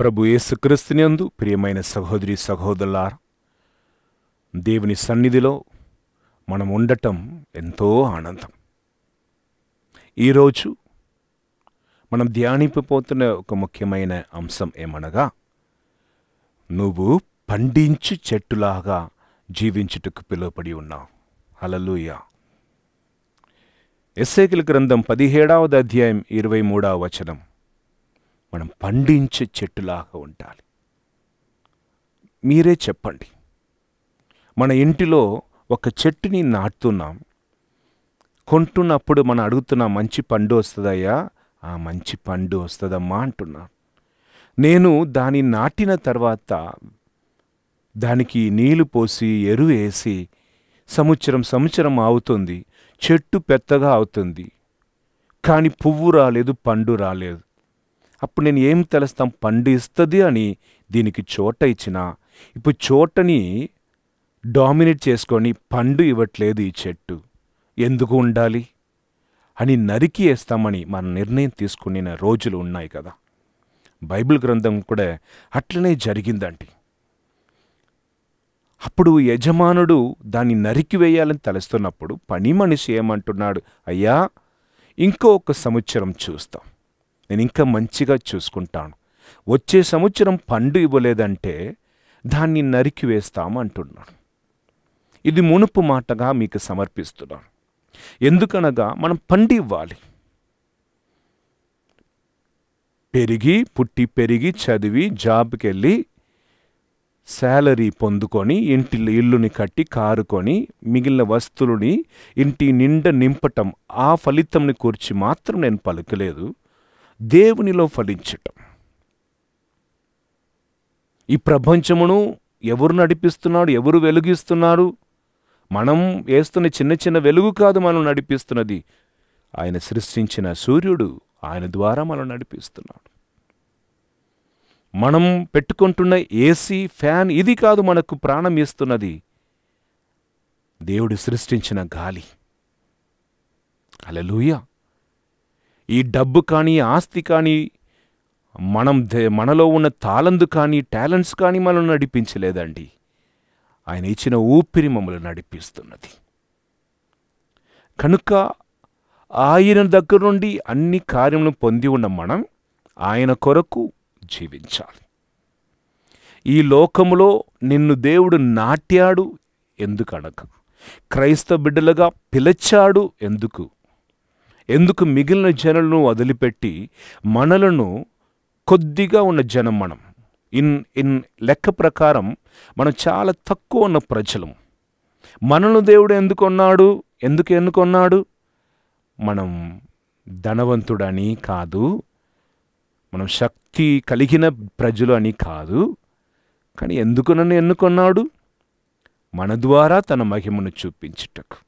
ప్రభు యేసుక్రీస్తునందు ప్రియమైన సహోదరి సహోదరులార దేవుని సన్నిధిలో మనం ఉండటం ఎంతో ఆనందం ఈరోజు మనం ధ్యానింపబోతున్న ఒక ముఖ్యమైన అంశం ఏమనగా నువ్వు పండించు చెట్టులాగా జీవించుటకు పిలువబడి ఉన్నావు అలలుయ ఎస్సైకిల్ గ్రంథం పదిహేడవది అధ్యాయం ఇరవై మూడవ వచనం మనం పండించే చెట్టులాగా ఉండాలి మీరే చెప్పండి మన ఇంటిలో ఒక చెట్టుని నాటుతున్నాం కొంటున్నప్పుడు మనం అడుగుతున్న మంచి పండు వస్తుందయ్యా ఆ మంచి పండు వస్తుందమ్మా అంటున్నాను నేను దాన్ని నాటిన తర్వాత దానికి నీళ్లు పోసి ఎరువు వేసి సంవత్సరం సంవత్సరం అవుతుంది చెట్టు పెద్దగా అవుతుంది కానీ పువ్వు రాలేదు పండు రాలేదు అప్పుడు నేను ఏం తెలుస్తాం పండు ఇస్తుంది అని దీనికి చోట ఇచ్చిన ఇప్పుడు చోటని డామినేట్ చేసుకొని పండు ఇవ్వట్లేదు ఈ చెట్టు ఎందుకు ఉండాలి అని నరికి వేస్తామని మన నిర్ణయం తీసుకునే రోజులు ఉన్నాయి కదా బైబిల్ గ్రంథం కూడా అట్లనే జరిగిందండి అప్పుడు యజమానుడు దాన్ని నరికివేయాలని తలుస్తున్నప్పుడు పని మనిషి ఏమంటున్నాడు అయ్యా ఇంకొక సంవత్సరం చూస్తాం నేను ఇంకా మంచిగా చూసుకుంటాను వచ్చే సంవత్సరం పండు ఇవ్వలేదంటే దాన్ని అంటున్నాను ఇది మునుపు మాటగా మీకు సమర్పిస్తున్నాను ఎందుకనగా మనం పండు ఇవ్వాలి పెరిగి పుట్టి పెరిగి చదివి జాబ్కి వెళ్ళి శాలరీ పొందుకొని ఇంటి ఇల్లుని కట్టి కారుకొని మిగిలిన వస్తువులని ఇంటి నిండా నింపటం ఆ ఫలితంని కూర్చి మాత్రం నేను పలకలేదు దేవునిలో ఫలించటం ఈ ప్రపంచమును ఎవరు నడిపిస్తున్నాడు ఎవరు వెలుగిస్తున్నారు మనం వేస్తున్న చిన్న చిన్న వెలుగు కాదు మనం నడిపిస్తున్నది ఆయన సృష్టించిన సూర్యుడు ఆయన ద్వారా మనం నడిపిస్తున్నాడు మనం పెట్టుకుంటున్న ఏసీ ఫ్యాన్ ఇది కాదు మనకు ప్రాణం ఇస్తున్నది దేవుడు సృష్టించిన గాలి అలలుయా ఈ డబ్బు కానీ ఆస్తి కానీ మనం మనలో ఉన్న తాలందు కానీ టాలెంట్స్ కానీ మనం నడిపించలేదండి ఆయన ఇచ్చిన ఊపిరి మమ్మల్ని నడిపిస్తున్నది కనుక ఆయన దగ్గర నుండి అన్ని కార్యములను పొంది ఉన్న మనం ఆయన కొరకు జీవించాలి ఈ లోకములో నిన్ను దేవుడు నాట్యాడు ఎందుకనక క్రైస్తవ బిడ్డలుగా పిలిచాడు ఎందుకు ఎందుకు మిగిలిన జనులను వదిలిపెట్టి మనలను కొద్దిగా ఉన్న జనం మనం ఇన్ ఇన్ లెక్క ప్రకారం మనం చాలా తక్కువ ఉన్న ప్రజలు మనల్ని దేవుడు ఎందుకున్నాడు ఎందుకు ఎన్నుకున్నాడు మనం ధనవంతుడని కాదు మనం శక్తి కలిగిన ప్రజలు అని కాదు కానీ ఎందుకు నన్ను ఎన్నుకున్నాడు మన ద్వారా తన మహిమను చూపించుటకు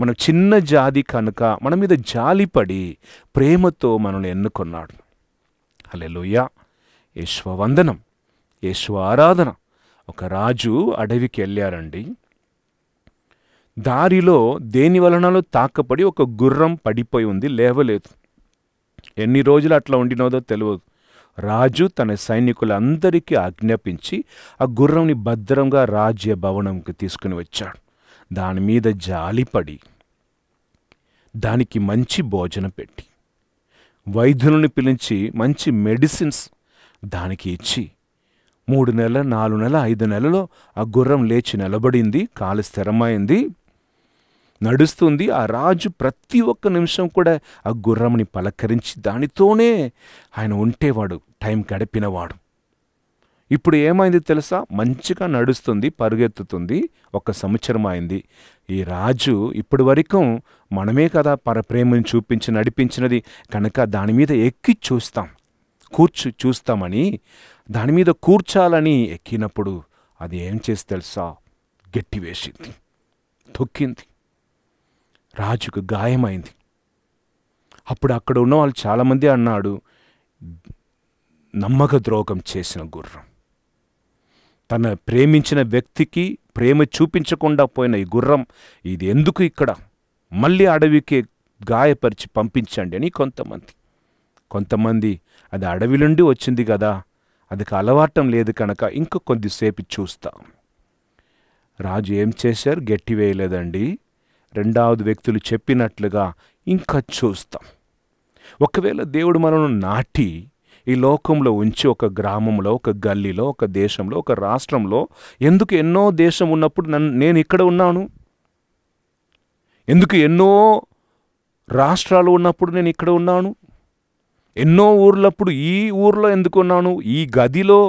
మనం చిన్న జాతి కనుక మన మీద జాలిపడి ప్రేమతో మనల్ని ఎన్నుకున్నాడు అలే యశ్వ యేశ్వవందనం యేశ్వ ఆరాధన ఒక రాజు అడవికి వెళ్ళారండి దారిలో దేని వలనలో తాకపడి ఒక గుర్రం పడిపోయి ఉంది లేవలేదు ఎన్ని రోజులు అట్లా ఉండినోదో తెలియదు రాజు తన సైనికులందరికీ ఆజ్ఞాపించి ఆ గుర్రంని భద్రంగా రాజ్య భవనంకి తీసుకుని వచ్చాడు దాని మీద జాలిపడి దానికి మంచి భోజనం పెట్టి వైద్యులను పిలిచి మంచి మెడిసిన్స్ దానికి ఇచ్చి మూడు నెలల నాలుగు నెలల ఐదు నెలలో ఆ గుర్రం లేచి నిలబడింది కాలు స్థిరమైంది నడుస్తుంది ఆ రాజు ప్రతి ఒక్క నిమిషం కూడా ఆ గుర్రంని పలకరించి దానితోనే ఆయన ఉంటేవాడు టైం గడిపినవాడు ఇప్పుడు ఏమైంది తెలుసా మంచిగా నడుస్తుంది పరుగెత్తుతుంది ఒక సంవత్సరం అయింది ఈ రాజు ఇప్పటి వరకు మనమే కదా పర ప్రేమను చూపించి నడిపించినది కనుక దాని మీద ఎక్కి చూస్తాం కూర్చు చూస్తామని దాని మీద కూర్చాలని ఎక్కినప్పుడు అది ఏం చేసి తెలుసా గట్టివేసింది తొక్కింది రాజుకు గాయమైంది అప్పుడు అక్కడ ఉన్న వాళ్ళు చాలామంది అన్నాడు నమ్మక ద్రోహం చేసిన గుర్రం తన ప్రేమించిన వ్యక్తికి ప్రేమ చూపించకుండా పోయిన ఈ గుర్రం ఇది ఎందుకు ఇక్కడ మళ్ళీ అడవికి గాయపరిచి పంపించండి అని కొంతమంది కొంతమంది అది అడవి నుండి వచ్చింది కదా అదికి అలవాటం లేదు కనుక ఇంకా కొద్దిసేపు చూస్తాం రాజు ఏం చేశారు గట్టి వేయలేదండి రెండవది వ్యక్తులు చెప్పినట్లుగా ఇంకా చూస్తాం ఒకవేళ దేవుడు మనను నాటి ఈ లోకంలో ఉంచి ఒక గ్రామంలో ఒక గల్లీలో ఒక దేశంలో ఒక రాష్ట్రంలో ఎందుకు ఎన్నో దేశం ఉన్నప్పుడు నన్ను నేను ఇక్కడ ఉన్నాను ఎందుకు ఎన్నో రాష్ట్రాలు ఉన్నప్పుడు నేను ఇక్కడ ఉన్నాను ఎన్నో ఊర్లప్పుడు ఈ ఊర్లో ఎందుకు ఉన్నాను ఈ గదిలో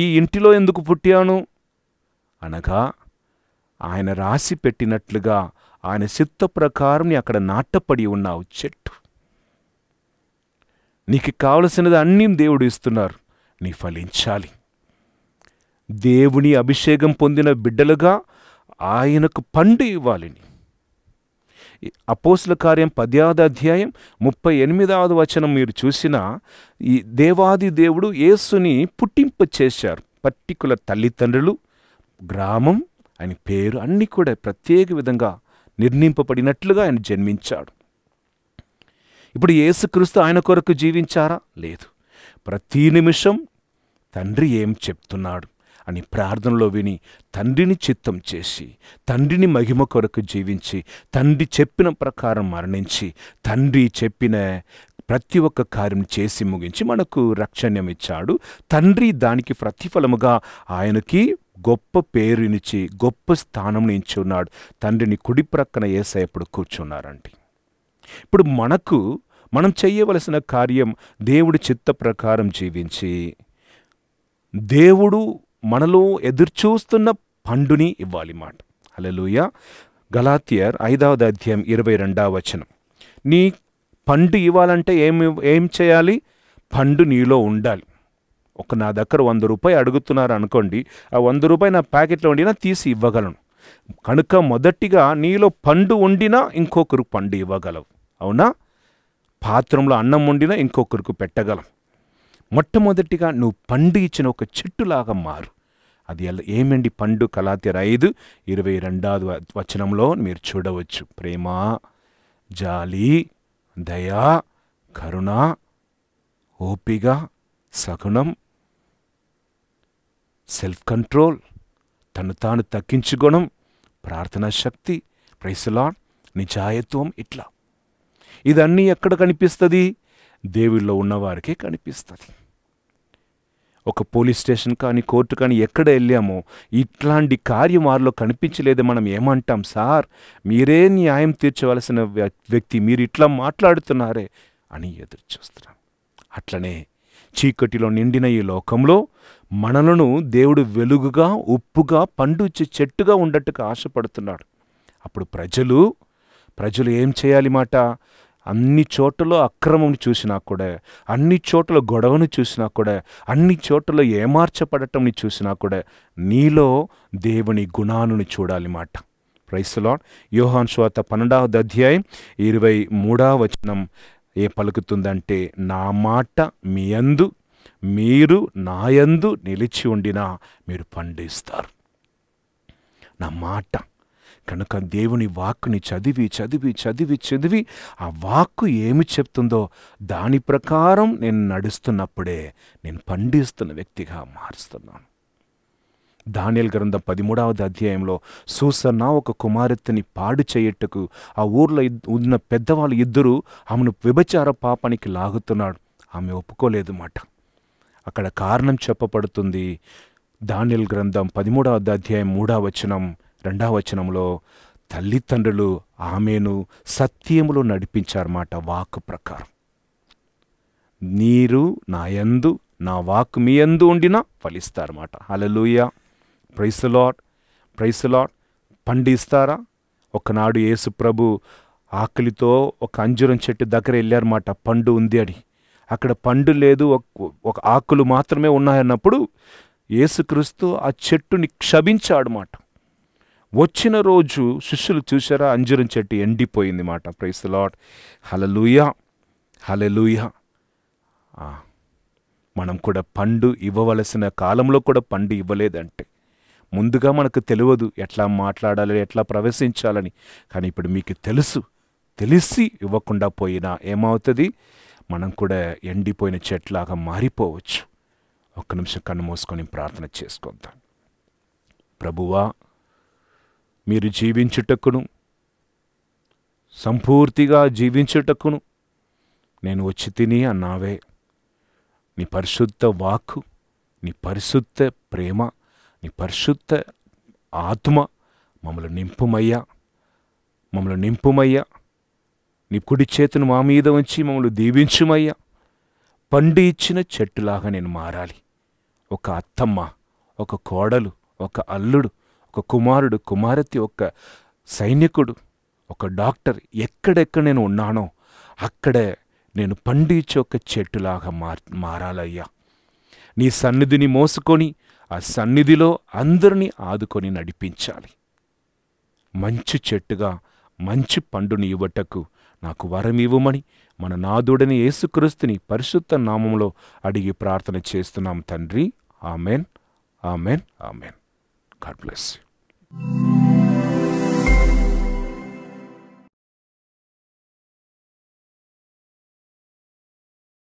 ఈ ఇంటిలో ఎందుకు పుట్టాను అనగా ఆయన రాసి పెట్టినట్లుగా ఆయన చిత్త ప్రకారం అక్కడ నాటపడి ఉన్నావు చెట్టు నీకు కావలసినది అన్నీ దేవుడు ఇస్తున్నారు నీ ఫలించాలి దేవుని అభిషేకం పొందిన బిడ్డలుగా ఆయనకు పండు ఇవ్వాలిని అపోసుల కార్యం పద్యాది అధ్యాయం ముప్పై ఎనిమిదవది వచనం మీరు చూసిన ఈ దేవాది దేవుడు యేసుని పుట్టింప చేశారు పర్టికులర్ తల్లిదండ్రులు గ్రామం ఆయన పేరు అన్నీ కూడా ప్రత్యేక విధంగా నిర్ణింపబడినట్లుగా ఆయన జన్మించాడు ఇప్పుడు ఏసుక్రీస్తు ఆయన కొరకు జీవించారా లేదు ప్రతి నిమిషం తండ్రి ఏం చెప్తున్నాడు అని ప్రార్థనలో విని తండ్రిని చిత్తం చేసి తండ్రిని మహిమ కొరకు జీవించి తండ్రి చెప్పిన ప్రకారం మరణించి తండ్రి చెప్పిన ప్రతి ఒక్క కార్యం చేసి ముగించి మనకు రక్షణ్యం ఇచ్చాడు తండ్రి దానికి ప్రతిఫలముగా ఆయనకి గొప్ప పేరునిచ్చి గొప్ప స్థానం నుంచి ఉన్నాడు తండ్రిని కుడి ప్రక్కన ఏసేపుడు ఎప్పుడు కూర్చున్నారండి ఇప్పుడు మనకు మనం చేయవలసిన కార్యం దేవుడి చిత్త ప్రకారం జీవించి దేవుడు మనలో ఎదురుచూస్తున్న పండుని ఇవ్వాలి మాట అలలుయ గలాతియర్ ఐదవది అధ్యాయం ఇరవై రెండవ వచనం నీ పండు ఇవ్వాలంటే ఏమి ఏం చేయాలి పండు నీలో ఉండాలి ఒక నా దగ్గర వంద రూపాయి అడుగుతున్నారు అనుకోండి ఆ వంద రూపాయి నా ప్యాకెట్లో ఉండినా తీసి ఇవ్వగలను కనుక మొదటిగా నీలో పండు ఉండినా ఇంకొకరు పండు ఇవ్వగలవు అవునా పాత్రంలో అన్నం వండినా ఇంకొకరికి పెట్టగలం మొట్టమొదటిగా నువ్వు పండు ఇచ్చిన ఒక చెట్టులాగా మారు అది ఎలా ఏమండి పండు కలాతెర ఐదు ఇరవై రెండవ వచనంలో మీరు చూడవచ్చు ప్రేమ జాలి దయా కరుణ ఓపిక సగుణం సెల్ఫ్ కంట్రోల్ తను తాను తగ్గించుకోవడం ప్రార్థనా శక్తి ప్రైసలాడ్ నిజాయత్వం ఇట్లా ఇదన్నీ ఎక్కడ కనిపిస్తుంది దేవుళ్ళో ఉన్నవారికే కనిపిస్తుంది ఒక పోలీస్ స్టేషన్ కానీ కోర్టు కానీ ఎక్కడ వెళ్ళామో ఇట్లాంటి కార్యం వారిలో కనిపించలేదే మనం ఏమంటాం సార్ మీరే న్యాయం తీర్చవలసిన వ్యక్తి మీరు ఇట్లా మాట్లాడుతున్నారే అని ఎదురు చూస్తున్నాం అట్లనే చీకటిలో నిండిన ఈ లోకంలో మనలను దేవుడు వెలుగుగా ఉప్పుగా పండు చెట్టుగా ఉండట్టుగా ఆశపడుతున్నాడు అప్పుడు ప్రజలు ప్రజలు ఏం చేయాలి మాట అన్ని చోట్ల అక్రమం చూసినా కూడా అన్ని చోట్ల గొడవను చూసినా కూడా అన్ని చోట్ల ఏమార్చపడటంని చూసినా కూడా నీలో దేవుని గుణాలను చూడాలి మాట ప్రైస్లాడ్ యోహాన్ శ్వాత పన్నెండవ అధ్యాయం ఇరవై మూడవ వచనం ఏ పలుకుతుందంటే నా మాట మీ అందు మీరు నాయందు నిలిచి ఉండినా మీరు పండిస్తారు నా మాట కనుక దేవుని వాక్కుని చదివి చదివి చదివి చదివి ఆ వాక్కు ఏమి చెప్తుందో దాని ప్రకారం నేను నడుస్తున్నప్పుడే నేను పండిస్తున్న వ్యక్తిగా మారుస్తున్నాను దానియల్ గ్రంథం పదిమూడవది అధ్యాయంలో సూసన్న ఒక కుమార్తెని పాడు చేయటకు ఆ ఊర్లో ఉన్న పెద్దవాళ్ళు ఇద్దరు ఆమెను విభచార పాపానికి లాగుతున్నాడు ఆమె ఒప్పుకోలేదు మాట అక్కడ కారణం చెప్పబడుతుంది దానియల్ గ్రంథం పదిమూడవ అధ్యాయం మూడవ వచనం రెండవ వచనంలో తల్లిదండ్రులు ఆమెను సత్యములో నడిపించారన్నమాట వాక్ ప్రకారం నీరు నా యందు నా వాక్ మీ యందు ఉండినా ఫలిస్తారన్నమాట అలలుయ ప్రైసులాట్ ప్రైసులాట్ పండిస్తారా ఒకనాడు యేసుప్రభు ఆకలితో ఒక అంజురం చెట్టు దగ్గర వెళ్ళారన్నమాట పండు ఉంది అని అక్కడ పండు లేదు ఒక ఆకులు మాత్రమే ఉన్నాయన్నప్పుడు యేసుక్రీస్తు ఆ చెట్టుని మాట వచ్చిన రోజు శిష్యులు చూసారా అంజురం చెట్టు ఎండిపోయింది మాట ప్రైస్ లాట్ హలలుయ హలలుయా మనం కూడా పండు ఇవ్వవలసిన కాలంలో కూడా పండు ఇవ్వలేదంటే ముందుగా మనకు తెలియదు ఎట్లా మాట్లాడాలి ఎట్లా ప్రవేశించాలని కానీ ఇప్పుడు మీకు తెలుసు తెలిసి ఇవ్వకుండా పోయినా ఏమవుతుంది మనం కూడా ఎండిపోయిన చెట్లాగా మారిపోవచ్చు ఒక్క నిమిషం కన్ను మూసుకొని ప్రార్థన చేసుకుందాం ప్రభువా మీరు జీవించుటక్కును సంపూర్తిగా జీవించుటక్కును నేను వచ్చి తిని అన్నావే నీ పరిశుద్ధ వాక్కు నీ పరిశుద్ధ ప్రేమ నీ పరిశుద్ధ ఆత్మ మమ్మల్ని నింపుమయ్యా మమ్మల్ని నింపుమయ్యా నీ కుడి చేతును మా మీద ఉంచి మమ్మల్ని దీవించుమయ్యా పండి ఇచ్చిన చెట్టులాగా నేను మారాలి ఒక అత్తమ్మ ఒక కోడలు ఒక అల్లుడు ఒక కుమారుడు కుమారతి ఒక సైనికుడు ఒక డాక్టర్ ఎక్కడెక్కడ నేను ఉన్నానో అక్కడే నేను పండించే ఒక చెట్టులాగా మార్ మారాలయ్యా నీ సన్నిధిని మోసుకొని ఆ సన్నిధిలో అందరినీ ఆదుకొని నడిపించాలి మంచి చెట్టుగా మంచి పండుని ఇవ్వటకు నాకు వరం ఇవ్వమని మన నాదుడని యేసుక్రీస్తుని పరిశుద్ధ నామంలో అడిగి ప్రార్థన చేస్తున్నాం తండ్రి amen amen amen God bless you.